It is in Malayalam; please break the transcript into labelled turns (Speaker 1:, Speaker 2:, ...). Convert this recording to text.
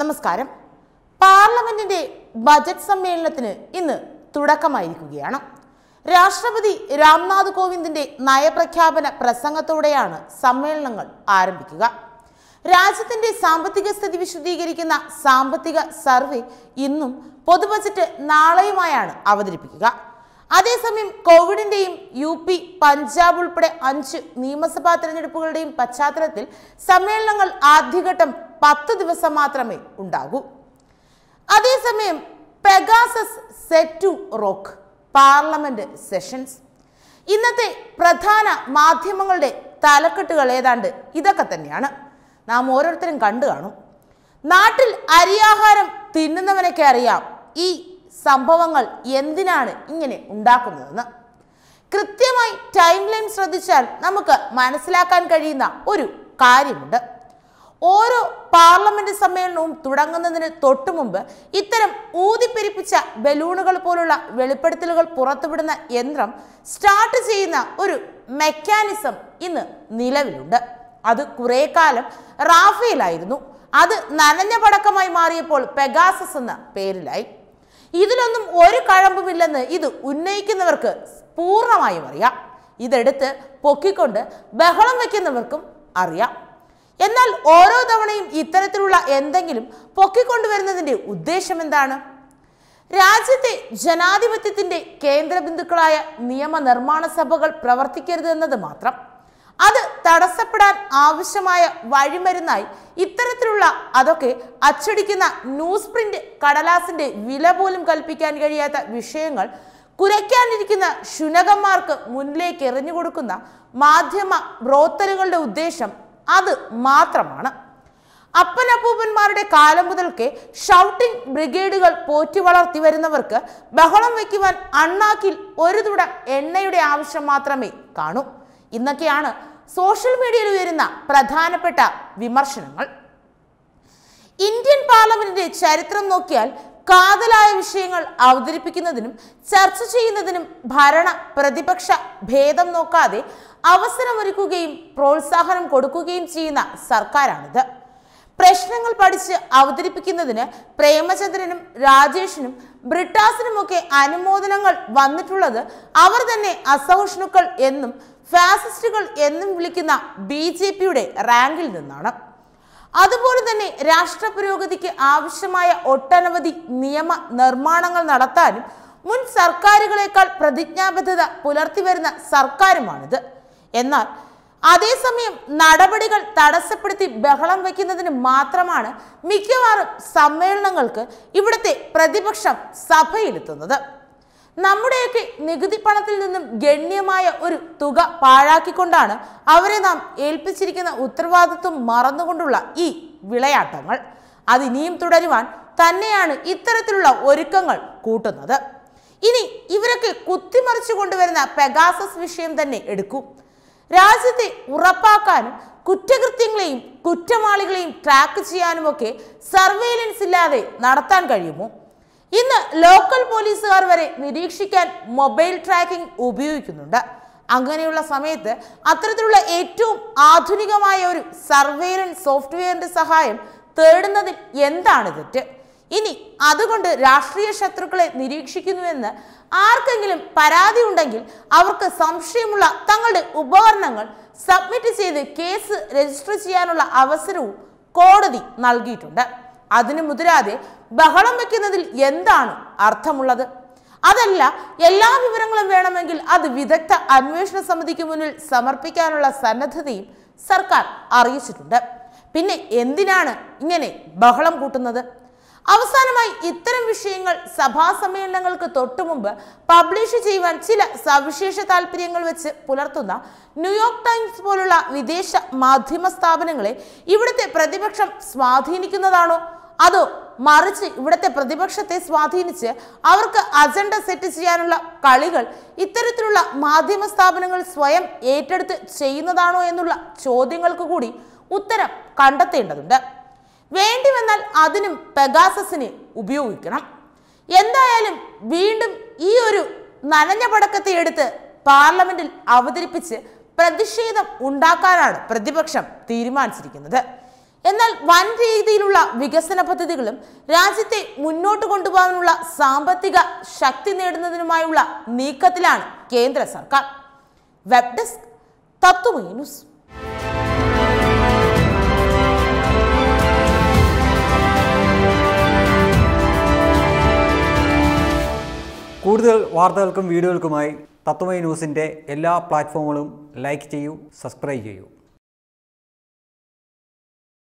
Speaker 1: നമസ്കാരം പാർലമെന്റിന്റെ ബജറ്റ് സമ്മേളനത്തിന് ഇന്ന് തുടക്കമായിരിക്കുകയാണ് രാഷ്ട്രപതി രാംനാഥ് കോവിന്ദിന്റെ നയപ്രഖ്യാപന പ്രസംഗത്തോടെയാണ് സമ്മേളനങ്ങൾ ആരംഭിക്കുക രാജ്യത്തിന്റെ സാമ്പത്തിക സ്ഥിതി വിശദീകരിക്കുന്ന സാമ്പത്തിക സർവേ ഇന്നും ബജറ്റ് നാളെയുമായാണ് അവതരിപ്പിക്കുക അതേസമയം കോവിഡിന്റെയും യു പി പഞ്ചാബ് ഉൾപ്പെടെ അഞ്ച് നിയമസഭാ തെരഞ്ഞെടുപ്പുകളുടെയും പശ്ചാത്തലത്തിൽ സമ്മേളനങ്ങൾ ആദ്യഘട്ടം പത്ത് ദിവസം മാത്രമേ ഉണ്ടാകൂ അതേസമയം Pegasus set to rock parliament sessions ഇന്നത്തെ പ്രധാന മാധ്യമങ്ങളുടെ തലക്കെട്ടുകൾ ഏതാണ്ട് ഇതൊക്കെ തന്നെയാണ് നാം ഓരോരുത്തരും കണ്ടു കാണും നാട്ടിൽ അരിയാഹാരം തിന്നുന്നവനൊക്കെ അറിയാം ഈ സംഭവങ്ങൾ എന്തിനാണ് ഇങ്ങനെ ഉണ്ടാക്കുന്നതെന്ന് കൃത്യമായി ടൈം ലൈൻ ശ്രദ്ധിച്ചാൽ നമുക്ക് മനസ്സിലാക്കാൻ കഴിയുന്ന ഒരു കാര്യമുണ്ട് ഓരോ പാർലമെന്റ് സമ്മേളനവും തുടങ്ങുന്നതിന് തൊട്ടുമുമ്പ് ഇത്തരം ഊതിപ്പെരിപ്പിച്ച ബലൂണുകൾ പോലുള്ള വെളിപ്പെടുത്തലുകൾ പുറത്തുവിടുന്ന യന്ത്രം സ്റ്റാർട്ട് ചെയ്യുന്ന ഒരു മെക്കാനിസം ഇന്ന് നിലവിലുണ്ട് അത് കുറെ കാലം റാഫേലായിരുന്നു അത് നനഞ്ഞ പടക്കമായി മാറിയപ്പോൾ പെഗാസസ് എന്ന പേരിലായി ഇതിലൊന്നും ഒരു കഴമ്പുമില്ലെന്ന് ഇത് ഉന്നയിക്കുന്നവർക്ക് പൂർണ്ണമായും അറിയാം ഇതെടുത്ത് പൊക്കിക്കൊണ്ട് ബഹളം വയ്ക്കുന്നവർക്കും അറിയാം എന്നാൽ ഓരോ തവണയും ഇത്തരത്തിലുള്ള എന്തെങ്കിലും പൊക്കിക്കൊണ്ടുവരുന്നതിൻ്റെ ഉദ്ദേശം എന്താണ് രാജ്യത്തെ ജനാധിപത്യത്തിന്റെ കേന്ദ്രബിന്ദുക്കളായ നിയമനിർമ്മാണ സഭകൾ പ്രവർത്തിക്കരുത് എന്നത് മാത്രം അത് തടസ്സപ്പെടാൻ ആവശ്യമായ വഴിമരുന്നായി ഇത്തരത്തിലുള്ള അതൊക്കെ അച്ചടിക്കുന്ന ന്യൂസ് പ്രിന്റ് കടലാസിന്റെ വില പോലും കൽപ്പിക്കാൻ കഴിയാത്ത വിഷയങ്ങൾ കുരയ്ക്കാനിരിക്കുന്ന ശുനകന്മാർക്ക് മുന്നിലേക്ക് എറിഞ്ഞുകൊടുക്കുന്ന മാധ്യമ ബ്രോത്തലുകളുടെ ഉദ്ദേശം അത് മാത്രമാണ് അപ്പനപ്പൂപ്പന്മാരുടെ കാലം മുതൽക്കേ ഷൗട്ടിംഗ് ബ്രിഗേഡുകൾ പോറ്റി വളർത്തി വരുന്നവർക്ക് ബഹളം വയ്ക്കുവാൻ അണ്ണാക്കിൽ ഒരു തുട എണ്ണയുടെ ആവശ്യം മാത്രമേ കാണൂ ഇന്നൊക്കെയാണ് സോഷ്യൽ മീഡിയയിൽ ഉയരുന്ന പ്രധാനപ്പെട്ട വിമർശനങ്ങൾ ഇന്ത്യൻ പാർലമെന്റിന്റെ ചരിത്രം നോക്കിയാൽ കാതലായ വിഷയങ്ങൾ അവതരിപ്പിക്കുന്നതിനും ചർച്ച ചെയ്യുന്നതിനും ഭരണ പ്രതിപക്ഷ ഭേദം നോക്കാതെ അവസരമൊരുക്കുകയും പ്രോത്സാഹനം കൊടുക്കുകയും ചെയ്യുന്ന സർക്കാരാണിത് പ്രശ്നങ്ങൾ പഠിച്ച് അവതരിപ്പിക്കുന്നതിന് പ്രേമചന്ദ്രനും രാജേഷിനും ബ്രിട്ടാസിനുമൊക്കെ അനുമോദനങ്ങൾ വന്നിട്ടുള്ളത് അവർ തന്നെ അസഹിഷ്ണുക്കൾ എന്നും ഫാസിസ്റ്റുകൾ എന്നും വിളിക്കുന്ന ബി റാങ്കിൽ നിന്നാണ് അതുപോലെ തന്നെ രാഷ്ട്ര പുരോഗതിക്ക് ആവശ്യമായ ഒട്ടനവധി നിയമ നിർമ്മാണങ്ങൾ നടത്താനും മുൻ സർക്കാരുകളെക്കാൾ പ്രതിജ്ഞാബദ്ധത വരുന്ന സർക്കാരുമാണിത് എന്നാൽ അതേസമയം നടപടികൾ തടസ്സപ്പെടുത്തി ബഹളം വയ്ക്കുന്നതിന് മാത്രമാണ് മിക്കവാറും സമ്മേളനങ്ങൾക്ക് ഇവിടുത്തെ പ്രതിപക്ഷം സഭയിലെത്തുന്നത് നമ്മുടെയൊക്കെ നികുതി പണത്തിൽ നിന്നും ഗണ്യമായ ഒരു തുക പാഴാക്കിക്കൊണ്ടാണ് അവരെ നാം ഏൽപ്പിച്ചിരിക്കുന്ന ഉത്തരവാദിത്വം മറന്നുകൊണ്ടുള്ള ഈ വിളയാട്ടങ്ങൾ അതിനിയും തുടരുവാൻ തന്നെയാണ് ഇത്തരത്തിലുള്ള ഒരുക്കങ്ങൾ കൂട്ടുന്നത് ഇനി ഇവരൊക്കെ കുത്തിമറിച്ചു കൊണ്ടുവരുന്ന പെഗാസസ് വിഷയം തന്നെ എടുക്കൂ രാജ്യത്തെ ഉറപ്പാക്കാനും കുറ്റകൃത്യങ്ങളെയും കുറ്റവാളികളെയും ട്രാക്ക് ചെയ്യാനുമൊക്കെ സർവൈലൻസ് ഇല്ലാതെ നടത്താൻ കഴിയുമോ ഇന്ന് ലോക്കൽ പോലീസുകാർ വരെ നിരീക്ഷിക്കാൻ മൊബൈൽ ട്രാക്കിംഗ് ഉപയോഗിക്കുന്നുണ്ട് അങ്ങനെയുള്ള സമയത്ത് അത്തരത്തിലുള്ള ഏറ്റവും ആധുനികമായ ഒരു സർവെയിലൻസ് സോഫ്റ്റ്വെയറിന്റെ സഹായം തേടുന്നതിൽ എന്താണ് തെറ്റ് ഇനി അതുകൊണ്ട് രാഷ്ട്രീയ ശത്രുക്കളെ നിരീക്ഷിക്കുന്നുവെന്ന് ആർക്കെങ്കിലും പരാതി ഉണ്ടെങ്കിൽ അവർക്ക് സംശയമുള്ള തങ്ങളുടെ ഉപകരണങ്ങൾ സബ്മിറ്റ് ചെയ്ത് കേസ് രജിസ്റ്റർ ചെയ്യാനുള്ള അവസരവും കോടതി നൽകിയിട്ടുണ്ട് അതിനു മുതിരാതെ ബഹളം വെക്കുന്നതിൽ എന്താണ് അർത്ഥമുള്ളത് അതല്ല എല്ലാ വിവരങ്ങളും വേണമെങ്കിൽ അത് വിദഗ്ധ അന്വേഷണ സമിതിക്ക് മുന്നിൽ സമർപ്പിക്കാനുള്ള സന്നദ്ധതയും സർക്കാർ അറിയിച്ചിട്ടുണ്ട് പിന്നെ എന്തിനാണ് ഇങ്ങനെ ബഹളം കൂട്ടുന്നത് അവസാനമായി ഇത്തരം വിഷയങ്ങൾ സഭാ സമ്മേളനങ്ങൾക്ക് തൊട്ടുമുമ്പ് പബ്ലിഷ് ചെയ്യുവാൻ ചില സവിശേഷ താല്പര്യങ്ങൾ വെച്ച് പുലർത്തുന്ന ന്യൂയോർക്ക് ടൈംസ് പോലുള്ള വിദേശ മാധ്യമ സ്ഥാപനങ്ങളെ ഇവിടുത്തെ പ്രതിപക്ഷം സ്വാധീനിക്കുന്നതാണോ അതോ മറിച്ച് ഇവിടുത്തെ പ്രതിപക്ഷത്തെ സ്വാധീനിച്ച് അവർക്ക് അജണ്ട സെറ്റ് ചെയ്യാനുള്ള കളികൾ ഇത്തരത്തിലുള്ള മാധ്യമ സ്ഥാപനങ്ങൾ സ്വയം ഏറ്റെടുത്ത് ചെയ്യുന്നതാണോ എന്നുള്ള ചോദ്യങ്ങൾക്ക് കൂടി ഉത്തരം കണ്ടെത്തേണ്ടതുണ്ട് വേണ്ടി വന്നാൽ അതിനും പെഗാസസിനെ ഉപയോഗിക്കണം എന്തായാലും വീണ്ടും ഈ ഒരു നനഞ്ഞ പടക്കത്തെ എടുത്ത് പാർലമെന്റിൽ അവതരിപ്പിച്ച് പ്രതിഷേധം ഉണ്ടാക്കാനാണ് പ്രതിപക്ഷം തീരുമാനിച്ചിരിക്കുന്നത് എന്നാൽ വൻ രീതിയിലുള്ള വികസന പദ്ധതികളും രാജ്യത്തെ മുന്നോട്ട് കൊണ്ടുപോകാനുള്ള സാമ്പത്തിക ശക്തി നേടുന്നതിനുമായുള്ള നീക്കത്തിലാണ് കേന്ദ്ര സർക്കാർ വെബ് ഡെസ്ക് തത്വമേ ന്യൂസ് കൂടുതൽ വാർത്തകൾക്കും എല്ലാ പ്ലാറ്റ്ഫോമുകളും ലൈക്ക് ചെയ്യൂ സബ്സ്ക്രൈബ് ചെയ്യൂ